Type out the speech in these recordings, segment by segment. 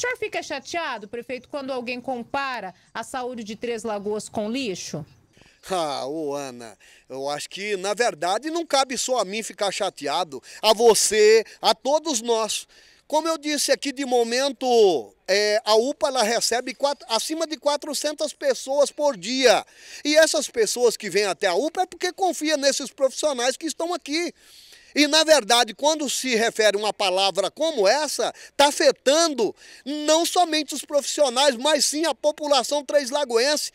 O senhor fica chateado, prefeito, quando alguém compara a saúde de Três Lagoas com lixo? Ah, ô Ana, eu acho que na verdade não cabe só a mim ficar chateado, a você, a todos nós. Como eu disse aqui de momento, é, a UPA ela recebe quatro, acima de 400 pessoas por dia. E essas pessoas que vêm até a UPA é porque confia nesses profissionais que estão aqui. E, na verdade, quando se refere uma palavra como essa, está afetando não somente os profissionais, mas sim a população três-lagoense.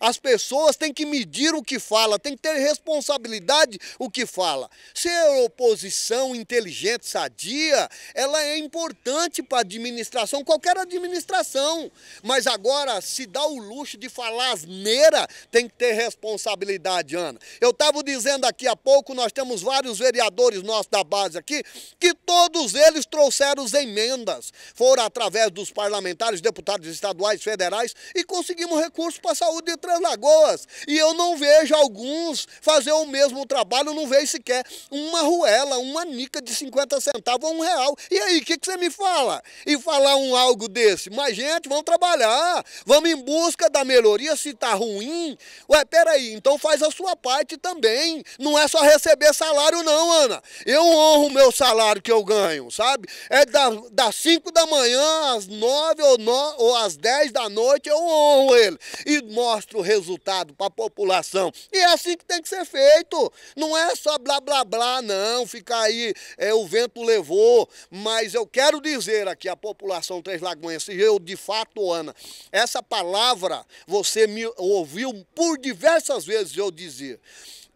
As pessoas têm que medir o que fala, têm que ter responsabilidade o que fala. Ser oposição inteligente, sadia, ela é importante para a administração, qualquer administração. Mas agora, se dá o luxo de falar asneira, tem que ter responsabilidade, Ana. Eu estava dizendo aqui há pouco, nós temos vários vereadores vereadores nossos da base aqui, que todos eles trouxeram as emendas. Foram através dos parlamentares, deputados estaduais, federais e conseguimos recursos para a saúde de Três Lagoas. E eu não vejo alguns fazer o mesmo trabalho, não vejo sequer uma ruela, uma nica de 50 centavos ou um real. E aí, o que, que você me fala? E falar um algo desse? Mas, gente, vamos trabalhar, vamos em busca da melhoria, se está ruim. Ué, peraí, então faz a sua parte também. Não é só receber salário, não, Ana. Eu honro o meu salário que eu ganho, sabe? É das 5 da manhã às 9 ou, no, ou às 10 da noite, eu honro ele. E mostro o resultado para a população. E é assim que tem que ser feito. Não é só blá blá blá, não. Ficar aí, é, o vento levou. Mas eu quero dizer aqui à população Três Lagoinhas, eu de fato, Ana, essa palavra você me ouviu por diversas vezes eu dizer.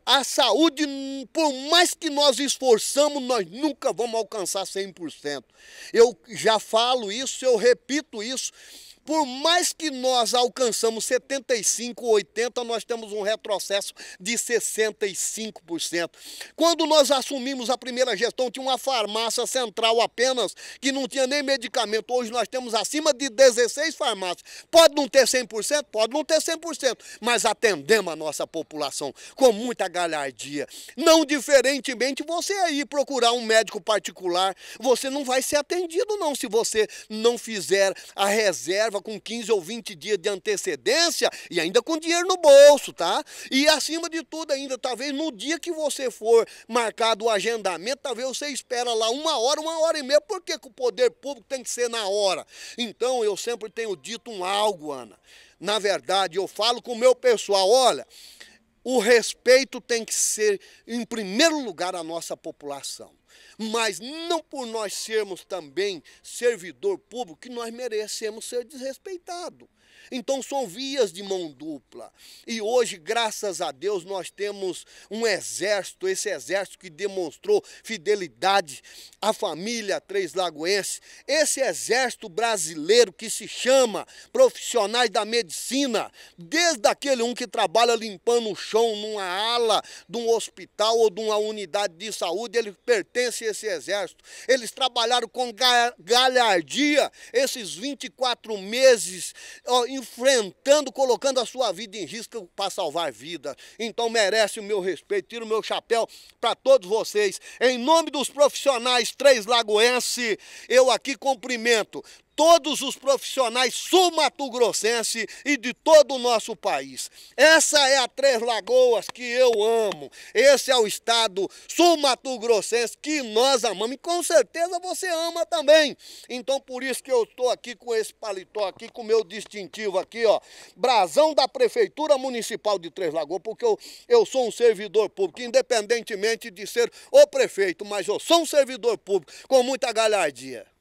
A saúde, por mais que nós esforçamos, nós nunca vamos alcançar 100%. Eu já falo isso, eu repito isso. Por mais que nós alcançamos 75, 80, nós temos um retrocesso de 65%. Quando nós assumimos a primeira gestão, tinha uma farmácia central apenas, que não tinha nem medicamento. Hoje nós temos acima de 16 farmácias. Pode não ter 100%? Pode não ter 100%, mas atendemos a nossa população com muita galhardia. Não diferentemente você aí procurar um médico particular, você não vai ser atendido não se você não fizer a reserva reserva com 15 ou 20 dias de antecedência e ainda com dinheiro no bolso, tá? E acima de tudo ainda, talvez no dia que você for marcado o agendamento, talvez você espera lá uma hora, uma hora e meia, porque que o poder público tem que ser na hora? Então eu sempre tenho dito um algo, Ana. Na verdade, eu falo com o meu pessoal, olha, o respeito tem que ser, em primeiro lugar, a nossa população. Mas não por nós sermos também servidor público que nós merecemos ser desrespeitado. Então são vias de mão dupla. E hoje, graças a Deus, nós temos um exército, esse exército que demonstrou fidelidade à família Três Lagoense, esse exército brasileiro que se chama profissionais da medicina, desde aquele um que trabalha limpando o chão numa ala de um hospital ou de uma unidade de saúde, ele pertence a esse exército. Eles trabalharam com galhardia esses 24 meses ó, enfrentando, colocando a sua vida em risco para salvar vidas, Então merece o meu respeito, tiro o meu chapéu para todos vocês. Em nome dos profissionais Três Lagoense, eu aqui cumprimento todos os profissionais sul-mato-grossense e de todo o nosso país. Essa é a Três Lagoas que eu amo. Esse é o estado sul-mato-grossense que nós amamos. E com certeza você ama também. Então por isso que eu estou aqui com esse paletó aqui, com o meu distintivo aqui, ó. Brasão da Prefeitura Municipal de Três Lagoas, porque eu, eu sou um servidor público, independentemente de ser o prefeito, mas eu sou um servidor público com muita galhardia.